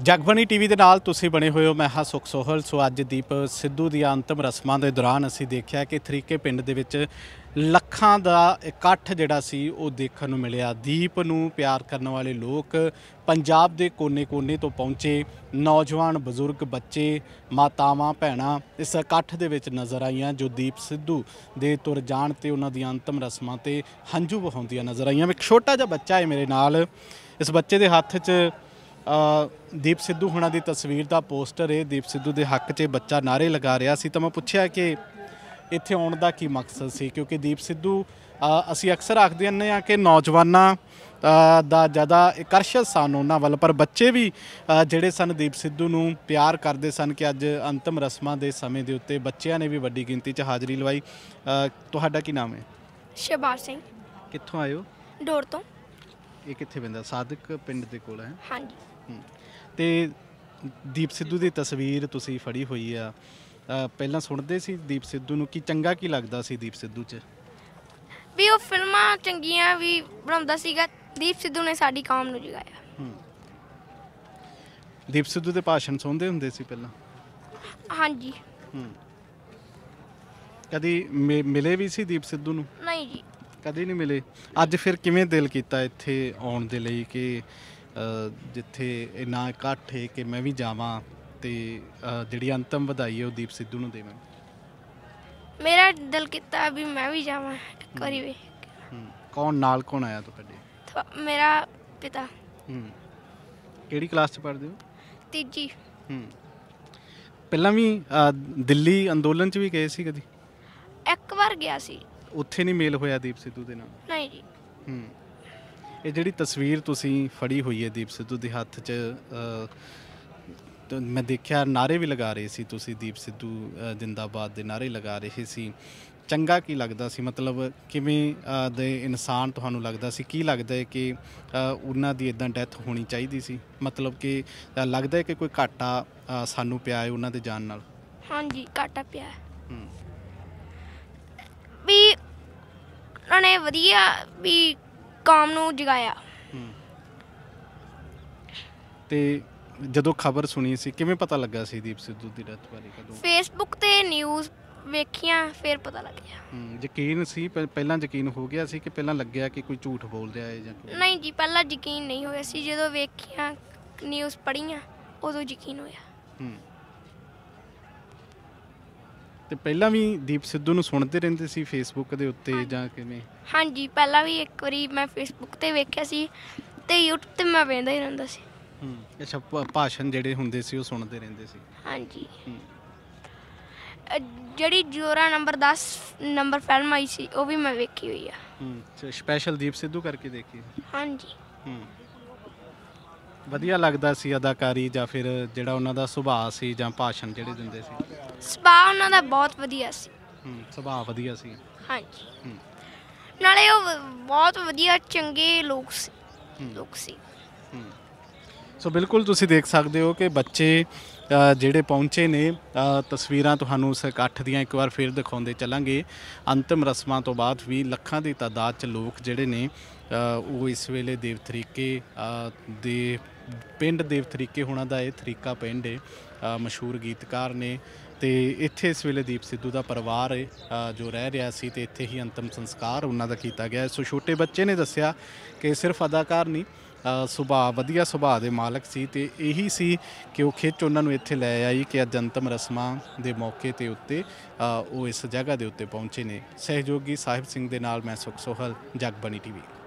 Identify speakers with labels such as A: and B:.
A: ਜਗਬਣੀ TV ਦੇ ਨਾਲ ਤੁਸੀਂ ਬਣੇ ਹੋਏ ਹੋ ਮੈਂ ਹਾਂ ਸੁਖ ਸੋਹਲ ਸੋ ਅੱਜ ਦੀਪ ਸਿੱਧੂ ਦੀ ਅੰਤਮ ਰਸਮਾਂ ਦੇ ਦੌਰਾਨ ਅਸੀਂ ਦੇਖਿਆ ਕਿ ਥਰੀਕੇ ਪਿੰਡ ਦੇ ਵਿੱਚ ਲੱਖਾਂ ਦਾ ਇਕੱਠ ਜਿਹੜਾ ਸੀ ਉਹ ਦੇਖਣ ਨੂੰ ਮਿਲਿਆ ਦੀਪ ਨੂੰ ਪਿਆਰ ਕਰਨ ਵਾਲੇ ਲੋਕ ਪੰਜਾਬ ਦੇ ਕੋਨੇ-ਕੋਨੇ ਤੋਂ ਪਹੁੰਚੇ ਨੌਜਵਾਨ ਬਜ਼ੁਰਗ ਬੱਚੇ ਮਾਤਾਵਾਂ ਭੈਣਾਂ ਇਸ ਇਕੱਠ ਦੇ ਵਿੱਚ ਨਜ਼ਰ ਆਈਆਂ ਜੋ ਦੀਪ ਸਿੱਧੂ ਦੇ ਤੁਰ ਜਾਣ ਤੇ ਉਹਨਾਂ ਦੀਆਂ ਅੰਤਮ ਰਸਮਾਂ ਤੇ ਹੰਝੂ ਵਹਾਉਂਦੀਆਂ ਨਜ਼ਰ ਆਈਆਂ ਇੱਕ ਛੋਟਾ ਜਿਹਾ ਬੱਚਾ ਹੈ ਮੇਰੇ ਨਾਲ ਇਸ ਬੱਚੇ ਦੇ ਹੱਥ 'ਚ ਦੀਪ ਸਿੱਧੂ ਹੁਣਾਂ ਦੀ ਤਸਵੀਰ ਦਾ ਪੋਸਟਰ ਹੈ ਦੀਪ ਸਿੱਧੂ ਦੇ ਹੱਕ 'ਚ ਬੱਚਾ ਨਾਰੇ ਲਗਾ ਰਿਹਾ ਸੀ ਤਾਂ ਮੈਂ ਪੁੱਛਿਆ ਕਿ ਇੱਥੇ ਆਉਣ ਦਾ ਕੀ ਮਕਸਦ ਸੀ ਕਿਉਂਕਿ ਦੀਪ ਸਿੱਧੂ ਅਸੀਂ ਅਕਸਰ ਆਖਦੇ ਹਾਂ ਕਿ ਨੌਜਵਾਨਾਂ ਦਾ ਜ਼ਿਆਦਾ ਇਕਰਸ਼ਤ ਸਨ ਉਹਨਾਂ ਵੱਲ ਪਰ ਬੱਚੇ ਵੀ ਜਿਹੜੇ ਸਨ ਦੀਪ ਸਿੱਧੂ ਨੂੰ ਪਿਆਰ ਕਰਦੇ ਸਨ ਕਿ ਅੱਜ ਅੰਤਮ ਰਸਮਾਂ ਦੇ ਸਮੇਂ ਦੇ ਉੱਤੇ ਬੱਚਿਆਂ ਨੇ ਵੀ ਵੱਡੀ ਗਿਣਤੀ 'ਚ ਹਾਜ਼ਰੀ ਲਵਾਈ ਤੁਹਾਡਾ ਕੀ ਨਾਮ ਹੈ ਸ਼ਬਾਰ ਸਿੰਘ ਕਿੱਥੋਂ ਆਇਓ ਡੋਰ ਤੋਂ ਇਹ ਕਿੱਥੇ ਪੈਂਦਾ ਸਾਦਿਕ ਪਿੰਡ ਦੇ ਕੋਲ ਹੈ ਹਾਂਜੀ ਤੇ ਦੀਪ ਸਿੱਧੂ ਦੀ ਤਸਵੀਰ ਤੁਸੀਂ ਫੜੀ ਹੋਈ ਆ ਪਹਿਲਾਂ ਸੁਣਦੇ ਸੀ ਦੀਪ ਸਿੱਧੂ ਨੂੰ ਕੀ ਚੰਗਾ ਕੀ ਲੱਗਦਾ ਸੀ ਦੀਪ ਸਿੱਧੂ 'ਚ
B: ਵੀ ਉਹ ਫਿਲਮਾਂ ਚੰਗੀਆਂ ਵੀ ਬਣਾਉਂਦਾ ਸੀਗਾ ਦੀਪ ਸਿੱਧੂ ਨੇ ਸਾਡੀ ਕੌਮ ਨੂੰ ਜਗਾਇਆ
A: ਦੀਪ ਸਿੱਧੂ ਦੇ ਭਾਸ਼ਣ ਸੁਣਦੇ ਹੁੰਦੇ ਸੀ ਪਹਿਲਾਂ ਹਾਂਜੀ ਕਦੀ ਮਿਲੇ ਵੀ ਸੀ ਦੀਪ ਸਿੱਧੂ ਨੂੰ ਨਹੀਂ ਜੀ ਕਦੀ ਨਹੀਂ ਮਿਲੇ ਅੱਜ ਫਿਰ ਕਿਵੇਂ ਦਿਲ ਕੀਤਾ ਇੱਥੇ ਆਉਣ ਦੇ ਲਈ ਕਿ ਜਿੱਥੇ ਇਨਾ ਇਕੱਠ ਹੈ ਕਿ ਮੈਂ ਵੀ ਜਾਵਾਂ ਤੇ ਜਿਹੜੀ ਅੰਤਮ ਵਧਾਈ ਹੈ ਉਹ ਦੀਪ ਸਿੱਧੂ ਨੂੰ ਦੇਵਾਂ
B: ਮੇਰਾ ਦਿਲ ਕੀਤਾ ਵੀ ਮੈਂ ਵੀ ਜਾਵਾਂ ਇੱਕ ਵਾਰੀ ਵੀ
A: ਕੌਣ ਨਾਲ ਕੌਣ ਆਇਆ ਤੁਹਾਡੇ
B: ਮੇਰਾ ਪਿਤਾ
A: ਹੂੰ ਕਿਹੜੀ ਕਲਾਸ 'ਚ ਪੜ੍ਹਦੇ ਹੋ ਤੀਜੀ ਹੂੰ ਪਹਿਲਾਂ ਵੀ ਦਿੱਲੀ ਅੰਦੋਲਨ 'ਚ ਵੀ ਗਏ ਸੀ ਕਦੀ
B: ਇੱਕ ਵਾਰ ਗਿਆ ਸੀ
A: ਉੱਥੇ ਨਹੀਂ ਮੇਲ ਹੋਇਆ ਦੀਪ ਸਿੱਧੂ ਦੇ ਨਾਲ ਨਹੀਂ ਜੀ ਹੂੰ ਇਹ ਜਿਹੜੀ ਤਸਵੀਰ ਤੁਸੀਂ ਫੜੀ ਹੋਈ ਹੈ ਦੀਪ ਸਿੱਧੂ ਦੇ ਹੱਥ 'ਚ ਮੈਂ ਦੇਖਿਆ ਨਾਰੇ ਵੀ ਲਗਾ ਰਹੇ ਸੀ ਤੁਸੀਂ ਦੀਪ ਸਿੱਧੂ ਜਿੰਦਾਬਾਦ ਦੇ ਨਾਰੇ ਲਗਾ ਰਹੇ ਸੀ ਚੰਗਾ ਕੀ ਲੱਗਦਾ ਸੀ ਮਤਲਬ ਕਿਵੇਂ ਦੇ ਇਨਸਾਨ ਤੁਹਾਨੂੰ ਲੱਗਦਾ ਸੀ ਕੀ ਲੱਗਦਾ ਹੈ ਕਿ ਉਹਨਾਂ ਦੀ ਇਦਾਂ ਡੈਥ ਹੋਣੀ ਚਾਹੀਦੀ ਸੀ ਮਤਲਬ ਕਿ ਲੱਗਦਾ ਹੈ ਕਿ ਕੋਈ ਘਾਟਾ ਸਾਨੂੰ ਪਿਆ ਹੈ ਉਹਨਾਂ ਦੇ ਜਾਨ ਨਾਲ
B: ਹਾਂਜੀ ਘਾਟਾ ਪਿਆ ਵੀ ਉਹਨੇ ਵਧੀਆ ਵੀ ਕਾਮ ਨੂੰ ਜਗਾਇਆ
A: ਤੇ ਜਦੋਂ ਖਬਰ ਸੁਣੀ ਸੀ ਕਿਵੇਂ ਪਤਾ ਲੱਗਾ ਸੀ ਦੀਪ ਸਿੱਧੂ ਦੀ ਡੈਥ ਬਾਰੇ ਕਦੋਂ
B: ਫੇਸਬੁੱਕ ਤੇ ਨਿਊਜ਼ ਵੇਖੀਆਂ ਫਿਰ ਪਤਾ ਲੱਗਿਆ
A: ਹੂੰ, ਯਕੀਨ ਸੀ ਪਹਿਲਾਂ ਯਕੀਨ ਹੋ ਗਿਆ ਸੀ ਕਿ ਪਹਿਲਾਂ ਲੱਗਿਆ ਕਿ ਕੋਈ ਝੂਠ ਬੋਲ ਰਿਹਾ ਹੈ ਜਾਂ ਕੋਈ
B: ਨਹੀਂ ਜੀ ਪਹਿਲਾਂ ਯਕੀਨ ਨਹੀਂ ਹੋਇਆ ਸੀ ਜਦੋਂ ਵੇਖੀਆਂ ਨਿਊਜ਼ ਪੜ੍ਹੀਆਂ ਉਦੋਂ ਯਕੀਨ ਹੋਇਆ
A: ਹੂੰ ਤੇ ਪਹਿਲਾਂ ਵੀ ਦੀਪ ਸਿੱਧੂ ਨੂੰ ਸੁਣਦੇ ਰਹਿੰਦੇ ਸੀ ਫੇਸਬੁੱਕ ਦੇ ਉੱਤੇ ਜਾਂ ਕਿਵੇਂ
B: ਹਾਂਜੀ ਪਹਿਲਾਂ ਵੀ ਇੱਕ ਵਾਰੀ ਮੈਂ ਫੇਸਬੁੱਕ ਤੇ ਵੇਖਿਆ ਸੀ ਤੇ YouTube ਤੇ ਮੈਂ ਵੇਖਦਾ ਹੀ ਰਹਿੰਦਾ ਸੀ
A: ਹੂੰ ਅੱਛਾ ਭਾਸ਼ਣ ਜਿਹੜੇ ਹੁੰਦੇ ਸੀ ਉਹ ਸੁਣਦੇ ਰਹਿੰਦੇ ਸੀ
B: ਹਾਂਜੀ ਜਿਹੜੀ ਜੋਰਾ ਨੰਬਰ 10 ਨੰਬਰ ਫਿਲਮ ਆਈ ਸੀ ਉਹ ਵੀ ਮੈਂ ਵੇਖੀ ਹੋਈ ਆ
A: ਹੂੰ ਸਪੈਸ਼ਲ ਦੀਪ ਸਿੱਧੂ ਕਰਕੇ ਦੇਖੀ
B: ਹਾਂਜੀ ਹੂੰ
A: ਵਧੀਆ ਲੱਗਦਾ ਸੀ ਅਦਾਕਾਰੀ ਜਾਂ ਫਿਰ ਜਿਹੜਾ ਉਹਨਾਂ ਦਾ ਸੁਭਾਅ ਸੀ ਜਾਂ ਭਾਸ਼ਣ ਜਿਹੜੇ ਦਿੰਦੇ ਸੀ
B: ਸੁਭਾਅ ਉਹਨਾਂ ਦਾ ਬਹੁਤ ਵਧੀਆ ਸੀ
A: ਹੂੰ ਸੁਭਾਅ ਵਧੀਆ ਸੀ ਹਾਂਜੀ ਹੂੰ।
B: ਨਾਲੇ ਉਹ ਬਹੁਤ ਵਧੀਆ ਚੰਗੇ ਲੋਕ ਸੀ ਲੋਕ ਸੀ
A: ਸੋ ਬਿਲਕੁਲ ਤੁਸੀਂ ਦੇਖ ਸਕਦੇ ਹੋ ਕਿ ਬੱਚੇ ਜਿਹੜੇ ਪਹੁੰਚੇ ਨੇ ਤਸਵੀਰਾਂ ਤੁਹਾਨੂੰ ਉਸ ਇਕੱਠ ਦੀਆਂ ਇੱਕ ਵਾਰ ਫਿਰ ਦਿਖਾਉਂਦੇ ਚੱਲਾਂਗੇ ਅੰਤਿਮ ਰਸਮਾਂ ਤੋਂ ਬਾਅਦ ਵੀ ਲੱਖਾਂ ਦੀ ਤਾਦਾਦ ਚ ਲੋਕ ਜਿਹੜੇ ਨੇ ਉਹ ਇਸ ਵੇਲੇ ਦੇਵ ਤਰੀਕੇ ਦੇ ਪਿੰਡ ਦੇਵ ਤਰੀਕੇ ਹੋਣਾ ਦਾ ਇਹ ਤਰੀਕਾ ਪਿੰਡ ਮਸ਼ਹੂਰ ਗੀਤਕਾਰ ਨੇ ਤੇ ਇੱਥੇ ਇਸ ਵੇਲੇ ਦੀਪ ਸਿੱਧੂ ਦਾ ਪਰਿਵਾਰ ਜੋ ਰਹਿ ਰਿਹਾ ਸੀ ਤੇ ਇੱਥੇ ਹੀ ਅੰਤਮ ਸੰਸਕਾਰ ਉਹਨਾਂ ਦਾ ਕੀਤਾ ਗਿਆ ਸੋ ਛੋਟੇ ਬੱਚੇ ਨੇ ਦੱਸਿਆ ਕਿ ਸਿਰਫ ਅਦਾਕਾਰ ਨਹੀਂ ਸੁਭਾਅ ਵਧੀਆ ਸੁਭਾਅ ਦੇ ਮਾਲਕ ਸੀ ਤੇ ਇਹੀ ਸੀ ਕਿ ਉਹ ਖੇਚ ਉਹਨਾਂ ਨੂੰ ਇੱਥੇ ਲੈ ਆਈ ਕਿ ਅੱਜ ਅੰਤਮ ਰਸਮਾਂ ਦੇ ਮੌਕੇ ਤੇ ਉੱਤੇ ਉਹ ਇਸ ਜਗ੍ਹਾ ਦੇ ਉੱਤੇ ਪਹੁੰਚੇ ਨੇ ਸਹਿਯੋਗੀ ਸਾਹਿਬ ਸਿੰਘ ਦੇ ਨਾਲ ਮੈਂ ਸੁਖ ਸੋਹਲ ਜਗਬਣੀ ਟੀਵੀ